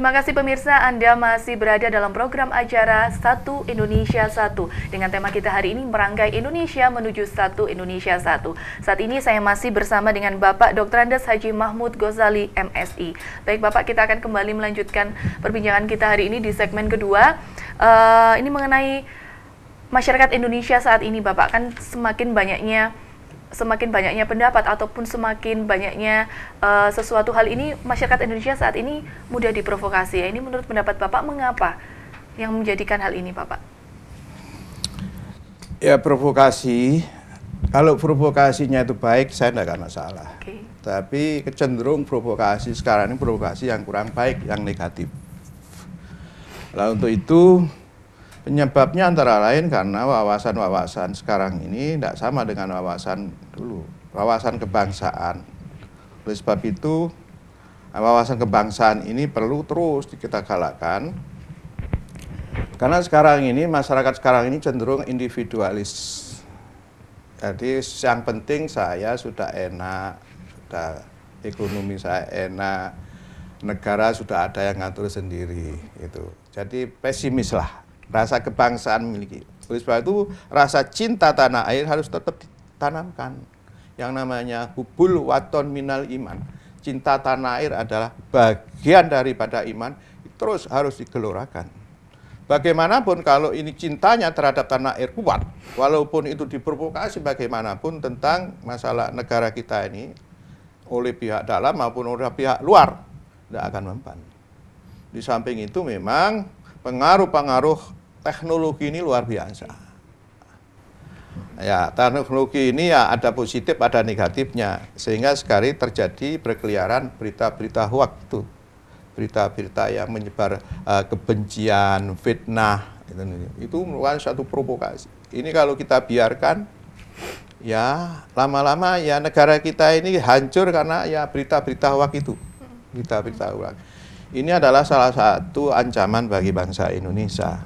Terima kasih pemirsa Anda masih berada dalam program acara Satu Indonesia Satu dengan tema kita hari ini merangkai Indonesia menuju Satu Indonesia Satu. Saat ini saya masih bersama dengan Bapak Dr. Andes Haji Mahmud Ghazali MSI. Baik Bapak kita akan kembali melanjutkan perbincangan kita hari ini di segmen kedua. Uh, ini mengenai masyarakat Indonesia saat ini Bapak kan semakin banyaknya semakin banyaknya pendapat ataupun semakin banyaknya uh, sesuatu hal ini masyarakat Indonesia saat ini mudah diprovokasi ya ini menurut pendapat Bapak mengapa yang menjadikan hal ini Bapak ya provokasi kalau provokasinya itu baik saya tidak akan masalah okay. tapi kecenderung provokasi sekarang ini provokasi yang kurang baik yang negatif Nah untuk itu Penyebabnya antara lain karena wawasan-wawasan sekarang ini tidak sama dengan wawasan dulu, wawasan kebangsaan. Oleh sebab itu, wawasan kebangsaan ini perlu terus kita galakkan. Karena sekarang ini masyarakat sekarang ini cenderung individualis. Jadi yang penting saya sudah enak, sudah ekonomi saya enak, negara sudah ada yang ngatur sendiri itu. Jadi pesimis lah rasa kebangsaan miliki Oleh sebab itu rasa cinta tanah air harus tetap ditanamkan. Yang namanya hubul waton minal iman. Cinta tanah air adalah bagian daripada iman, terus harus digelorakan. Bagaimanapun kalau ini cintanya terhadap tanah air kuat, walaupun itu diprovokasi bagaimanapun tentang masalah negara kita ini oleh pihak dalam maupun oleh pihak luar, tidak akan mempan. Di samping itu memang pengaruh-pengaruh teknologi ini luar biasa. Ya, teknologi ini ya ada positif, ada negatifnya. Sehingga sekali terjadi berkeliaran berita-berita hoax itu. Berita-berita yang menyebar uh, kebencian, fitnah, itu, itu merupakan satu provokasi. Ini kalau kita biarkan, ya lama-lama ya negara kita ini hancur karena ya berita-berita hoax itu. Berita-berita hoax. Ini adalah salah satu ancaman bagi bangsa Indonesia.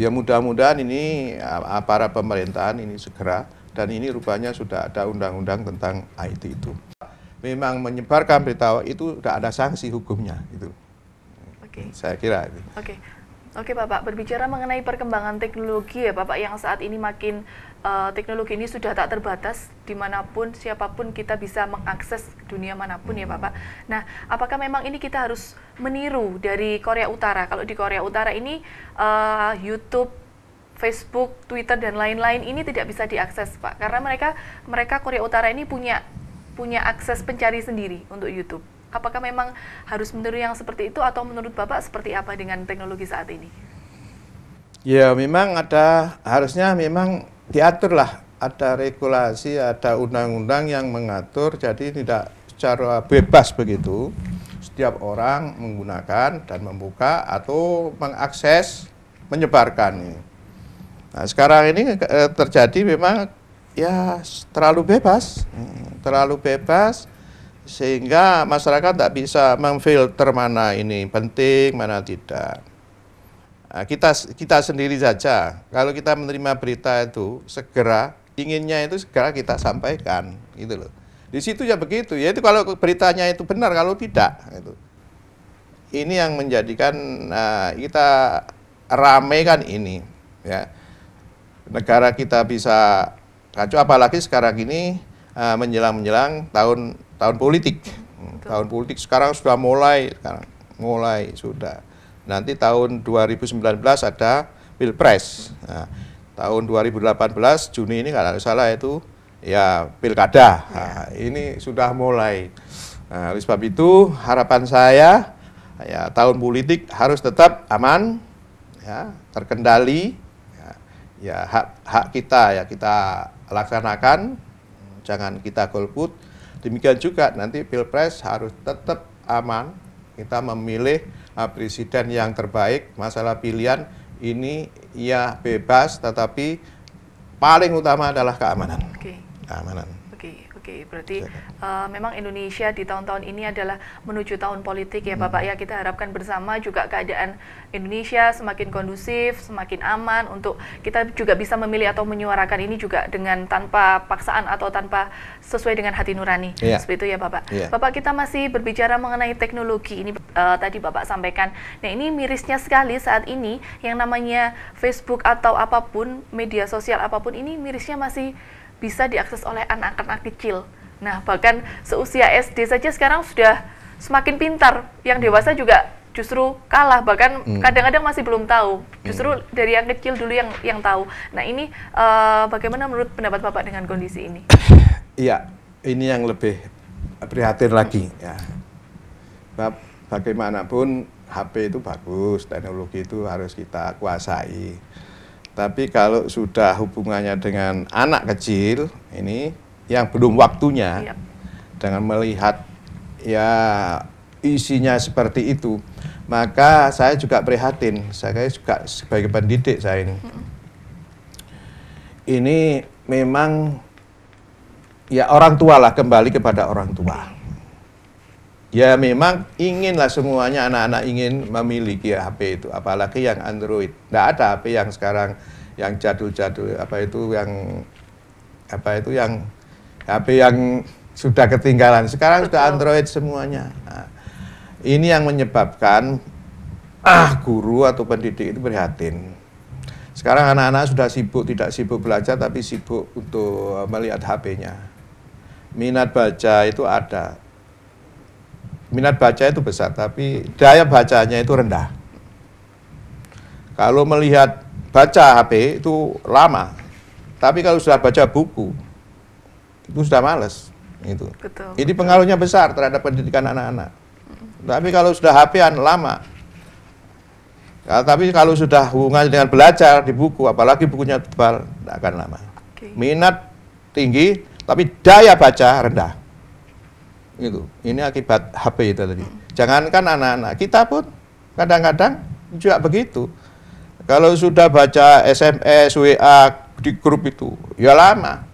Ya mudah-mudahan ini ah, ah, para pemerintahan ini segera dan ini rupanya sudah ada undang-undang tentang IT itu. Memang menyebarkan berita itu sudah ada sanksi hukumnya itu. Oke. Okay. Saya kira itu. Oke. Okay. Oke Bapak, berbicara mengenai perkembangan teknologi ya Bapak yang saat ini makin uh, teknologi ini sudah tak terbatas dimanapun siapapun kita bisa mengakses dunia manapun ya Bapak. Nah, apakah memang ini kita harus meniru dari Korea Utara? Kalau di Korea Utara ini uh, YouTube, Facebook, Twitter dan lain-lain ini tidak bisa diakses Pak karena mereka mereka Korea Utara ini punya punya akses pencari sendiri untuk YouTube apakah memang harus meniru yang seperti itu atau menurut Bapak seperti apa dengan teknologi saat ini? Ya, memang ada harusnya memang diaturlah ada regulasi, ada undang-undang yang mengatur jadi tidak secara bebas begitu setiap orang menggunakan dan membuka atau mengakses menyebarkan Nah, sekarang ini eh, terjadi memang ya terlalu bebas, hmm, terlalu bebas sehingga masyarakat tidak bisa memfilter mana ini penting mana tidak nah, kita kita sendiri saja kalau kita menerima berita itu segera inginnya itu segera kita sampaikan gitu loh di situ ya begitu ya itu kalau beritanya itu benar kalau tidak itu ini yang menjadikan nah, kita ramekan ini ya negara kita bisa kacau apalagi sekarang ini eh, menjelang-menjelang tahun tahun politik. Hmm, tahun politik sekarang sudah mulai sekarang mulai sudah. Nanti tahun 2019 ada Pilpres. Nah, tahun 2018 Juni ini kalau salah itu ya pilkada. Iya. Nah, ini sudah mulai. Nah, oleh sebab itu harapan saya ya tahun politik harus tetap aman ya, terkendali ya, ya hak hak kita ya kita laksanakan jangan kita golput Demikian juga nanti pilpres harus tetap aman. Kita memilih uh, presiden yang terbaik. Masalah pilihan ini ya bebas, tetapi paling utama adalah keamanan. Okay. Keamanan. Oke, oke. Berarti uh, memang Indonesia di tahun-tahun ini adalah menuju tahun politik ya Bapak ya. Hmm. Kita harapkan bersama juga keadaan Indonesia semakin kondusif, semakin aman untuk kita juga bisa memilih atau menyuarakan ini juga dengan tanpa paksaan atau tanpa sesuai dengan hati nurani. Yeah. Seperti itu ya Bapak. Yeah. Bapak kita masih berbicara mengenai teknologi ini uh, tadi Bapak sampaikan. Nah, ini mirisnya sekali saat ini yang namanya Facebook atau apapun media sosial apapun ini mirisnya masih bisa diakses oleh anak-anak kecil. Nah, bahkan seusia SD saja sekarang sudah semakin pintar. Yang hmm. dewasa juga justru kalah bahkan hmm. kadang-kadang hmm. masih belum tahu justru hmm. dari yang kecil dulu yang yang tahu nah ini uh, bagaimana menurut pendapat bapak dengan kondisi ini iya ini yang lebih prihatin lagi ya bagaimanapun HP itu bagus teknologi itu harus kita kuasai tapi kalau sudah hubungannya dengan anak kecil ini yang belum waktunya iya. dengan melihat ya isinya seperti itu, maka saya juga prihatin. Saya juga sebagai pendidik saya ini. Ini memang ya orang tua lah kembali kepada orang tua. Ya memang inginlah semuanya anak-anak ingin memiliki HP itu, apalagi yang Android. Tidak ada HP yang sekarang yang jadul-jadul apa itu yang apa itu yang HP yang sudah ketinggalan. Sekarang sudah Android semuanya. Nah, ini yang menyebabkan ah guru atau pendidik itu prihatin. Sekarang anak-anak sudah sibuk tidak sibuk belajar tapi sibuk untuk melihat HP-nya. Minat baca itu ada, minat baca itu besar, tapi daya bacanya itu rendah. Kalau melihat baca HP itu lama, tapi kalau sudah baca buku itu sudah males. Itu. Betul, Jadi pengaruhnya besar terhadap pendidikan anak-anak. Mm. Tapi kalau sudah HP-an lama, ya, tapi kalau sudah hubungan dengan belajar di buku, apalagi bukunya tebal, tidak akan lama. Okay. Minat tinggi, tapi daya baca rendah itu Ini akibat HP itu tadi. Jangankan anak-anak, kita pun kadang-kadang juga begitu. Kalau sudah baca SMS, WA di grup itu, ya lama.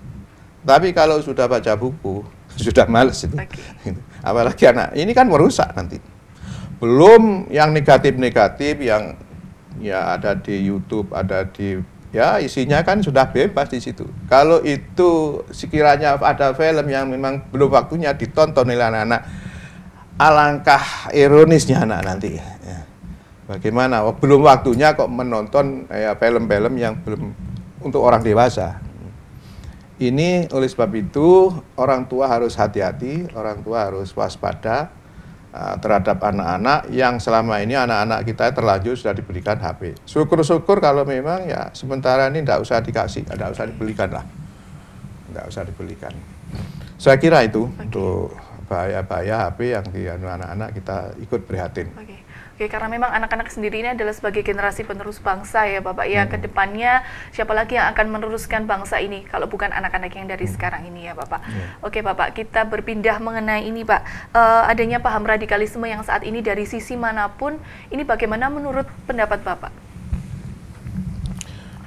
Tapi kalau sudah baca buku, sudah males itu. Okay. Gitu. Apalagi anak, ini kan merusak nanti. Belum yang negatif-negatif yang ya ada di YouTube, ada di ya isinya kan sudah bebas di situ. Kalau itu sekiranya ada film yang memang belum waktunya ditonton oleh anak-anak, alangkah ironisnya anak nanti. Ya. Bagaimana? Oh, belum waktunya kok menonton film ya, film-film yang belum untuk orang dewasa. Ini oleh sebab itu orang tua harus hati-hati, orang tua harus waspada, Eh, terhadap anak-anak yang selama ini anak-anak kita terlanjur sudah diberikan HP. Syukur-syukur kalau memang ya sementara ini tidak usah dikasih, tidak usah dibelikan lah, tidak usah dibelikan. Saya kira itu okay. untuk bahaya-bahaya HP yang di anu anak-anak kita ikut prihatin. Oke. Okay. Oke, karena memang anak-anak sendiri ini adalah sebagai generasi penerus bangsa ya Bapak ya. Hmm. Kedepannya siapa lagi yang akan meneruskan bangsa ini kalau bukan anak-anak yang dari hmm. sekarang ini ya Bapak. Hmm. Oke Bapak, kita berpindah mengenai ini Pak. Uh, adanya paham radikalisme yang saat ini dari sisi manapun, ini bagaimana menurut pendapat Bapak?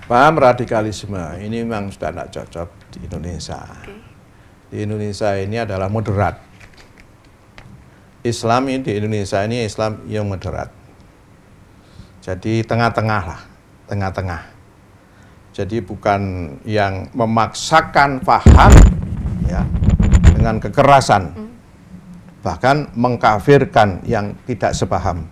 Paham radikalisme ini memang sudah tidak cocok di Indonesia. Okay. Di Indonesia ini adalah moderat Islam ini di Indonesia ini Islam yang moderat. Jadi tengah-tengah lah, tengah-tengah. Jadi bukan yang memaksakan faham ya dengan kekerasan. Bahkan mengkafirkan yang tidak sepaham.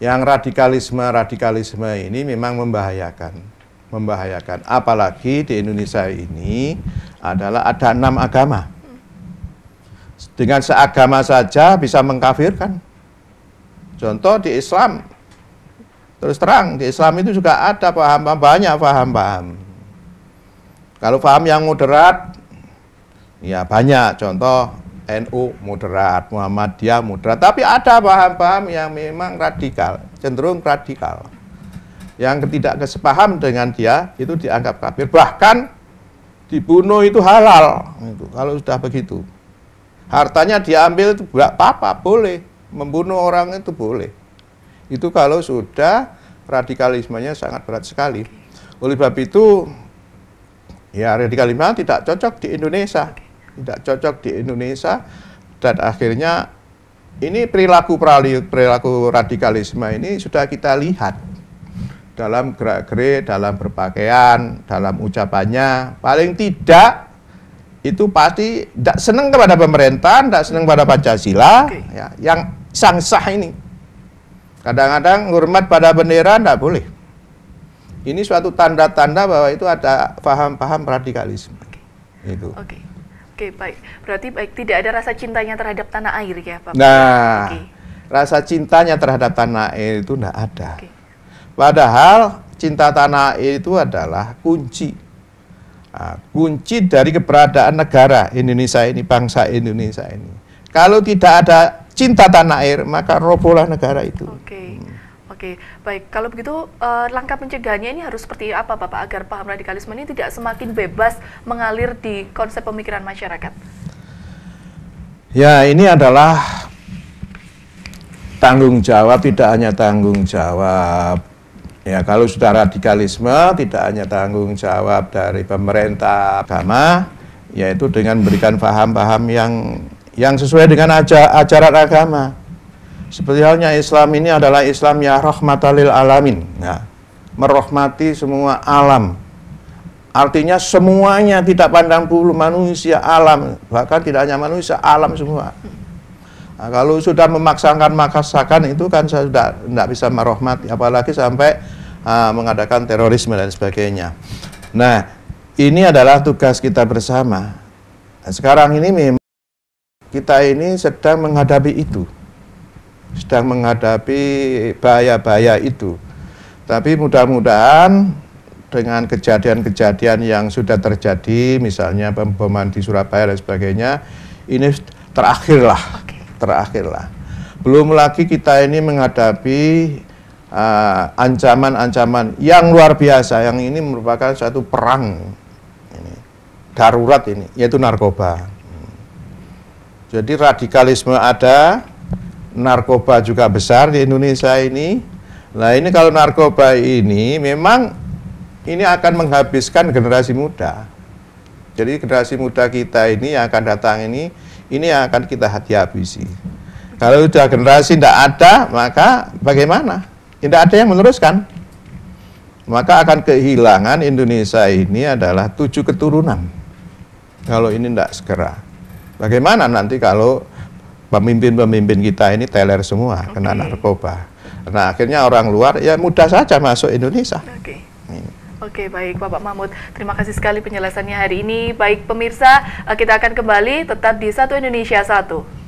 Yang radikalisme-radikalisme ini memang membahayakan. Membahayakan apalagi di Indonesia ini adalah ada enam agama dengan seagama saja bisa mengkafirkan. Contoh di Islam, terus terang di Islam itu juga ada paham-paham, banyak paham-paham. Kalau paham yang moderat, ya banyak. Contoh NU moderat, Muhammadiyah moderat. Tapi ada paham-paham yang memang radikal, cenderung radikal. Yang tidak kesepaham dengan dia itu dianggap kafir. Bahkan dibunuh itu halal. kalau sudah begitu. Hartanya diambil itu nggak apa-apa, boleh. Membunuh orang itu boleh. Itu kalau sudah radikalismenya sangat berat sekali. Oleh sebab itu, ya radikalisme tidak cocok di Indonesia. Tidak cocok di Indonesia. Dan akhirnya ini perilaku perilaku radikalisme ini sudah kita lihat dalam gerak-gerik, dalam berpakaian, dalam ucapannya, paling tidak itu pasti tidak senang kepada pemerintah, tidak senang pada Pancasila, okay. ya, yang sang sah ini. Kadang-kadang hormat pada bendera tidak boleh. Ini suatu tanda-tanda bahwa itu ada paham-paham radikalisme. Okay. Oke, okay. oke okay, baik. Berarti baik tidak ada rasa cintanya terhadap tanah air ya, Pak. Nah, okay. rasa cintanya terhadap tanah air itu tidak ada. Okay. Padahal cinta tanah air itu adalah kunci Nah, kunci dari keberadaan negara Indonesia ini, bangsa Indonesia ini. Kalau tidak ada cinta tanah air, maka robohlah negara itu. Oke, oke, baik. Kalau begitu, uh, langkah pencegahannya ini harus seperti apa, Bapak, agar paham radikalisme ini tidak semakin bebas mengalir di konsep pemikiran masyarakat? Ya, ini adalah tanggung jawab, tidak hanya tanggung jawab Ya kalau sudah radikalisme tidak hanya tanggung jawab dari pemerintah agama, yaitu dengan memberikan paham-paham yang yang sesuai dengan aja, ajaran agama. Seperti halnya Islam ini adalah Islam ya rahmatalil alamin, ya, merahmati semua alam. Artinya semuanya tidak pandang bulu manusia alam, bahkan tidak hanya manusia alam semua. Nah, kalau sudah memaksakan makasakan itu kan saya sudah tidak bisa merahmati, apalagi sampai uh, mengadakan terorisme dan sebagainya. Nah, ini adalah tugas kita bersama. Nah, sekarang ini memang kita ini sedang menghadapi itu, sedang menghadapi bahaya-bahaya itu. Tapi mudah-mudahan dengan kejadian-kejadian yang sudah terjadi, misalnya pemboman di Surabaya dan sebagainya, ini terakhirlah terakhir lah. Belum lagi kita ini menghadapi eh, ancaman-ancaman uh, yang luar biasa, yang ini merupakan suatu perang ini, darurat ini, yaitu narkoba. Jadi radikalisme ada, narkoba juga besar di Indonesia ini. Nah ini kalau narkoba ini memang ini akan menghabiskan generasi muda. Jadi generasi muda kita ini yang akan datang ini ini yang akan kita hati habisi. Kalau sudah generasi tidak ada, maka bagaimana? Tidak ada yang meneruskan. Maka akan kehilangan Indonesia ini adalah tujuh keturunan. Kalau ini tidak segera. Bagaimana nanti kalau pemimpin-pemimpin kita ini teler semua, okay. kena narkoba. Nah akhirnya orang luar, ya mudah saja masuk Indonesia. Okay. Oke, baik Bapak Mahmud. Terima kasih sekali penjelasannya hari ini. Baik pemirsa, eh, kita akan kembali tetap di Satu Indonesia Satu.